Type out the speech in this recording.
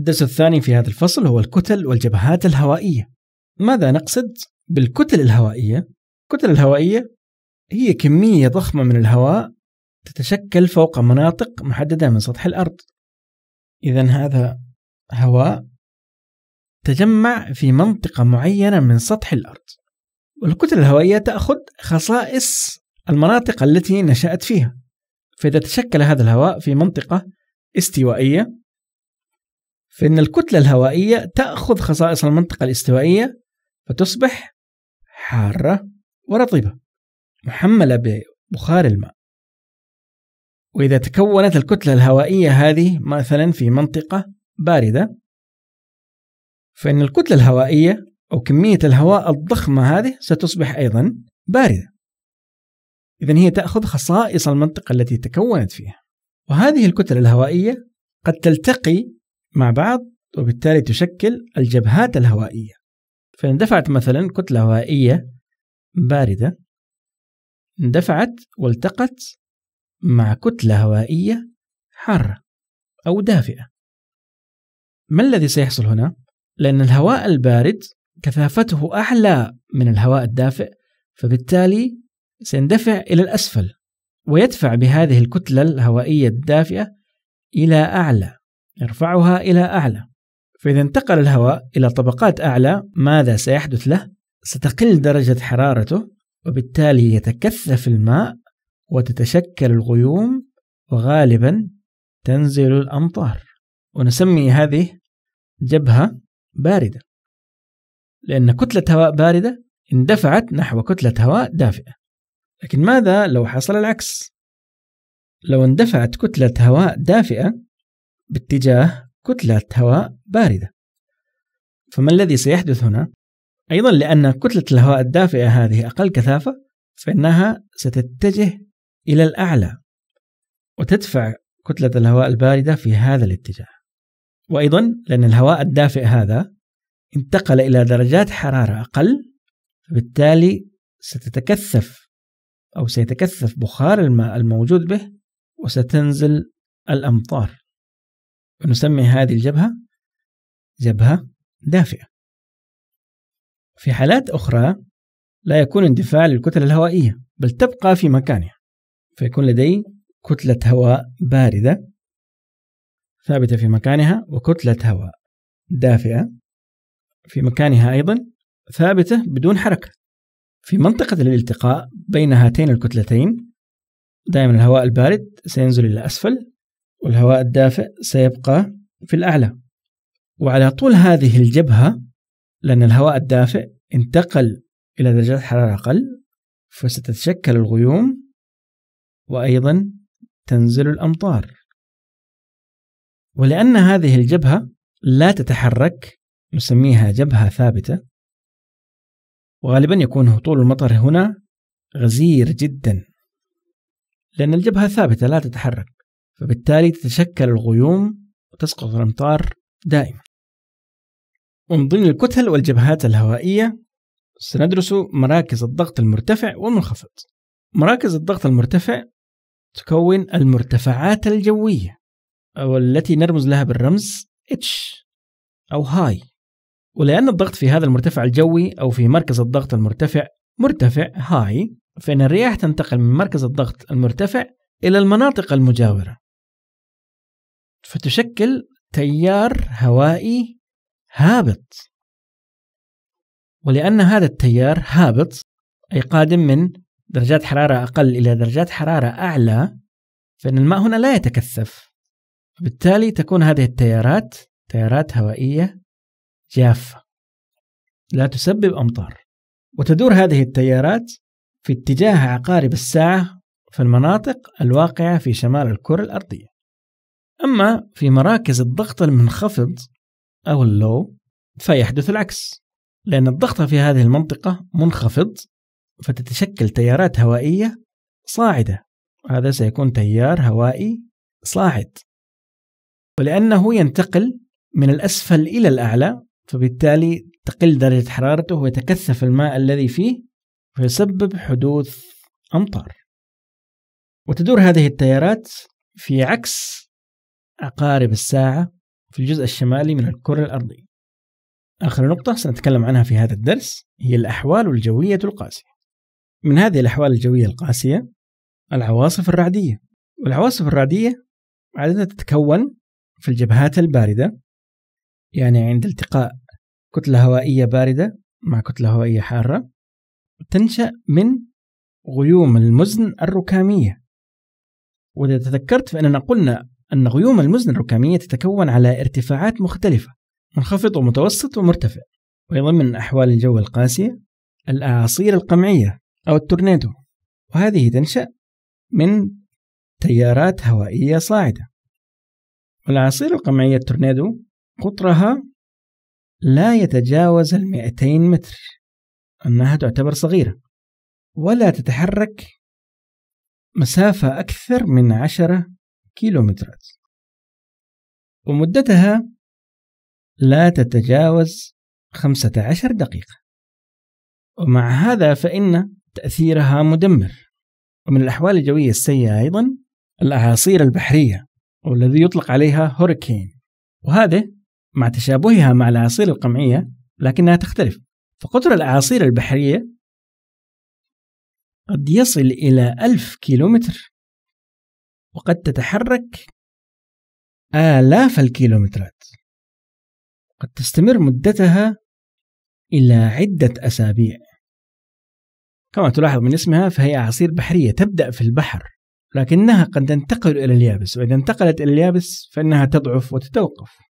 الدرس الثاني في هذا الفصل هو الكتل والجبهات الهوائية. ماذا نقصد بالكتل الهوائية؟ الكتل الهوائية هي كمية ضخمة من الهواء تتشكل فوق مناطق محددة من سطح الأرض. إذا هذا هواء تجمع في منطقة معينة من سطح الأرض. والكتل الهوائية تأخذ خصائص المناطق التي نشأت فيها. فإذا تشكل هذا الهواء في منطقة استوائية فإن الكتلة الهوائية تأخذ خصائص المنطقة الاستوائية فتصبح حارة ورطبة محملة ببخار الماء وإذا تكونت الكتلة الهوائية هذه مثلا في منطقة باردة فإن الكتلة الهوائية أو كمية الهواء الضخمة هذه ستصبح أيضا باردة إذا هي تأخذ خصائص المنطقة التي تكونت فيها وهذه الكتلة الهوائية قد تلتقي مع بعض وبالتالي تشكل الجبهات الهوائية فإن دفعت مثلا كتلة هوائية باردة اندفعت والتقت مع كتلة هوائية حارة أو دافئة ما الذي سيحصل هنا؟ لأن الهواء البارد كثافته أعلى من الهواء الدافئ فبالتالي سيندفع إلى الأسفل ويدفع بهذه الكتلة الهوائية الدافئة إلى أعلى يرفعها إلى أعلى فإذا انتقل الهواء إلى طبقات أعلى ماذا سيحدث له؟ ستقل درجة حرارته وبالتالي يتكثف الماء وتتشكل الغيوم وغالبا تنزل الأمطار ونسمي هذه جبهة باردة لأن كتلة هواء باردة اندفعت نحو كتلة هواء دافئة لكن ماذا لو حصل العكس؟ لو اندفعت كتلة هواء دافئة باتجاه كتلة هواء باردة فما الذي سيحدث هنا؟ أيضا لأن كتلة الهواء الدافئة هذه أقل كثافة فإنها ستتجه إلى الأعلى وتدفع كتلة الهواء الباردة في هذا الاتجاه وأيضا لأن الهواء الدافئ هذا انتقل إلى درجات حرارة أقل فبالتالي ستتكثف أو سيتكثف بخار الماء الموجود به وستنزل الأمطار نسمي هذه الجبهة جبهة دافئة في حالات أخرى لا يكون اندفاع للكتلة الهوائية بل تبقى في مكانها فيكون لدي كتلة هواء باردة ثابتة في مكانها وكتلة هواء دافئة في مكانها أيضا ثابتة بدون حركة في منطقة الالتقاء بين هاتين الكتلتين دائما الهواء البارد سينزل إلى أسفل والهواء الدافئ سيبقى في الأعلى وعلى طول هذه الجبهة لأن الهواء الدافئ انتقل إلى درجات حرارة أقل فستتشكل الغيوم وأيضا تنزل الأمطار ولأن هذه الجبهة لا تتحرك نسميها جبهة ثابتة وغالبا يكون هطول المطر هنا غزير جدا لأن الجبهة ثابتة لا تتحرك فبالتالي تتشكل الغيوم وتسقط الأمطار دائما ومن ضمن الكتل والجبهات الهوائية سندرس مراكز الضغط المرتفع والمنخفض مراكز الضغط المرتفع تكون المرتفعات الجوية أو التي نرمز لها بالرمز H أو هاي ولأن الضغط في هذا المرتفع الجوي أو في مركز الضغط المرتفع مرتفع هاي فإن الرياح تنتقل من مركز الضغط المرتفع إلى المناطق المجاورة فتشكل تيار هوائي هابط ولأن هذا التيار هابط أي قادم من درجات حرارة أقل إلى درجات حرارة أعلى فإن الماء هنا لا يتكثف بالتالي تكون هذه التيارات تيارات هوائية جافة لا تسبب أمطار وتدور هذه التيارات في اتجاه عقارب الساعة في المناطق الواقعة في شمال الكرة الأرضية أما في مراكز الضغط المنخفض أو اللو فيحدث العكس لأن الضغط في هذه المنطقة منخفض فتتشكل تيارات هوائية صاعدة هذا سيكون تيار هوائي صاعد ولأنه ينتقل من الأسفل إلى الأعلى فبالتالي تقل درجة حرارته ويتكثف الماء الذي فيه فيسبب حدوث أمطار وتدور هذه التيارات في عكس عقارب الساعة في الجزء الشمالي من الكرة الأرضية آخر نقطة سنتكلم عنها في هذا الدرس هي الأحوال الجوية القاسية من هذه الأحوال الجوية القاسية العواصف الرعدية والعواصف الرعدية عادة تتكون في الجبهات الباردة يعني عند التقاء كتلة هوائية باردة مع كتلة هوائية حارة تنشأ من غيوم المزن الركامية وإذا تذكرت فإننا قلنا أن غيوم المزن الركامية تتكون على ارتفاعات مختلفة منخفض ومتوسط ومرتفع ويضمن أحوال الجو القاسية الأعاصير القمعية أو التورنيدو وهذه تنشأ من تيارات هوائية صاعدة والأعاصير القمعية التورنيدو قطرها لا يتجاوز ال 200 متر أنها تعتبر صغيرة ولا تتحرك مسافة أكثر من عشرة كيلومترات ومدتها لا تتجاوز 15 دقيقة ومع هذا فإن تأثيرها مدمر ومن الأحوال الجوية السيئة أيضا الأعاصير البحرية والذي يطلق عليها هوريكين وهذه مع تشابهها مع الأعاصير القمعية لكنها تختلف فقطر الأعاصير البحرية قد يصل إلى ألف كيلومتر وقد تتحرك آلاف الكيلومترات قد تستمر مدتها إلى عدة أسابيع كما تلاحظ من اسمها فهي أعاصير بحرية تبدأ في البحر لكنها قد تنتقل إلى اليابس وإذا انتقلت إلى اليابس فإنها تضعف وتتوقف